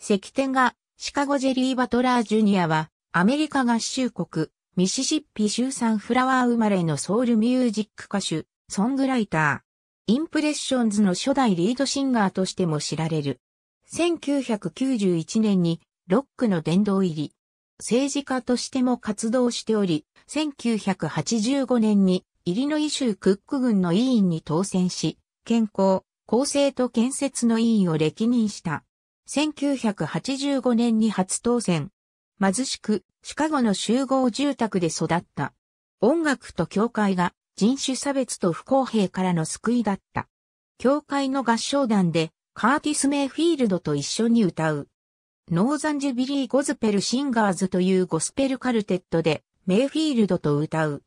石典が、シカゴジェリー・バトラー・ジュニアは、アメリカ合衆国、ミシシッピ州産フラワー生まれのソウルミュージック歌手、ソングライター、インプレッションズの初代リードシンガーとしても知られる。1991年にロックの殿堂入り、政治家としても活動しており、1985年にイリノイ州クック軍の委員に当選し、健康、公正と建設の委員を歴任した。1985年に初当選。貧しく、シカゴの集合住宅で育った。音楽と教会が人種差別と不公平からの救いだった。教会の合唱団でカーティス・メイフィールドと一緒に歌う。ノーザンジュビリー・ゴズペル・シンガーズというゴスペルカルテットでメイフィールドと歌う。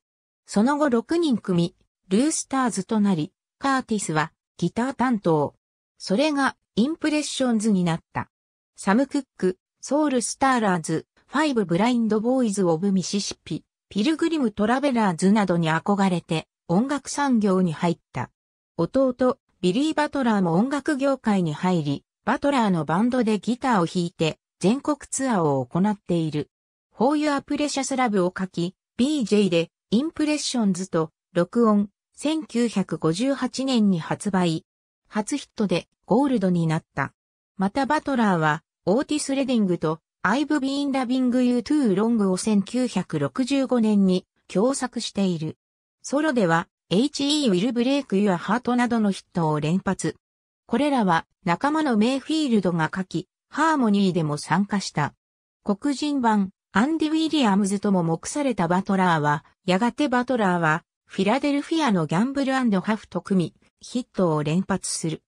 その後6人組、ルースターズとなり、カーティスはギター担当。それがインプレッションズになった。サム・クック、ソウル・スターラーズ、ファイブ・ブラインド・ボーイズ・オブ・ミシシッピ、ピルグリム・トラベラーズなどに憧れて音楽産業に入った。弟、ビリー・バトラーも音楽業界に入り、バトラーのバンドでギターを弾いて全国ツアーを行っている。ホーユア・プレシャス・ラブを書き、BJ でインプレッションズと録音、1958年に発売、初ヒットでゴールドになった。またバトラーは、オーティス・レディングと、I've been loving you t o long を1965年に共作している。ソロでは、H.E. Will Break Your Heart などのヒットを連発。これらは仲間のメイフィールドが書き、ハーモニーでも参加した。黒人版、アンディ・ウィリアムズとも目されたバトラーは、やがてバトラーは、フィラデルフィアのギャンブルハフと組み、ヒットを連発する。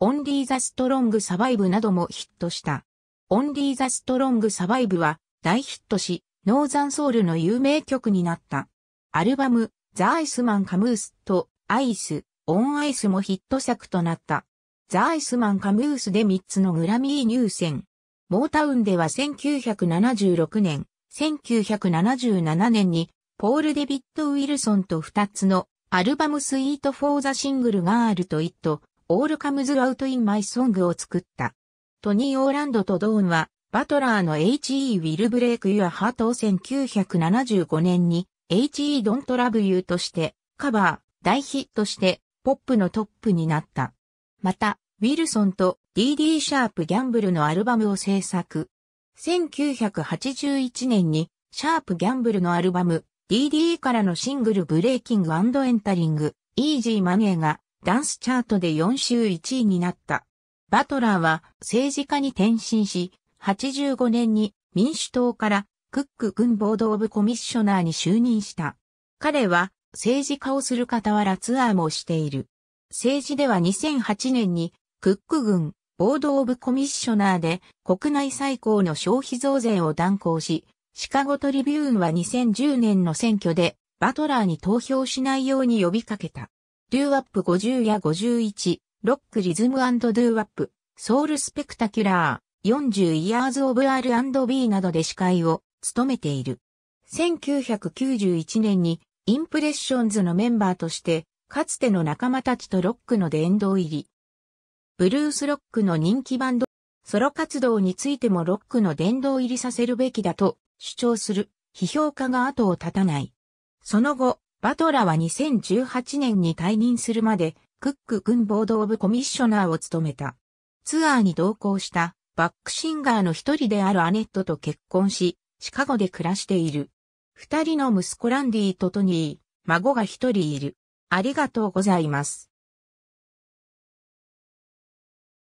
オンリー・ザ・ストロング・サバイブなどもヒットした。オンリー・ザ・ストロング・サバイブは大ヒットし、ノーザンソウルの有名曲になった。アルバム、ザ・アイスマン・カムースと、アイス、オン・アイスもヒット作となった。ザ・アイスマン・カムースで3つのグラミー入選。モータウンでは1976年、1977年に、ポール・デビッド・ウィルソンと2つのアルバムスイートフォーザシングルガールとイット、オールカムズアウトインマイソングを作った。トニー・オーランドとドーンは、バトラーの H.E. Will Break Your Heart を1975年に H.E. Don't Love You としてカバー、大ヒットしてポップのトップになった。また、ウィルソンと D.D. シャープギャンブルのアルバムを制作。1981年にシャープギャンブルのアルバム DDE からのシングルブレイキングエンタリング、イージーマネーがダンスチャートで4週1位になった。バトラーは政治家に転身し、85年に民主党からクック軍ボードオブコミッショナーに就任した。彼は政治家をする傍らツアーもしている。政治では2008年にクック軍ボードオブコミッショナーで国内最高の消費増税を断行し、シカゴトリビューンは2010年の選挙でバトラーに投票しないように呼びかけた。ドゥーワップ50や51、ロックリズムドゥーワップ、ソウルスペクタキュラー、40イヤーズオブ R&B などで司会を務めている。1991年にインプレッションズのメンバーとして、かつての仲間たちとロックの殿堂入り。ブルースロックの人気バンド、ソロ活動についてもロックの殿堂入りさせるべきだと主張する批評家が後を絶たない。その後、バトラは2018年に退任するまで、クック軍ボード・オブ・コミッショナーを務めた。ツアーに同行したバックシンガーの一人であるアネットと結婚し、シカゴで暮らしている。二人の息子ランディとトニー、孫が一人いる。ありがとうございます。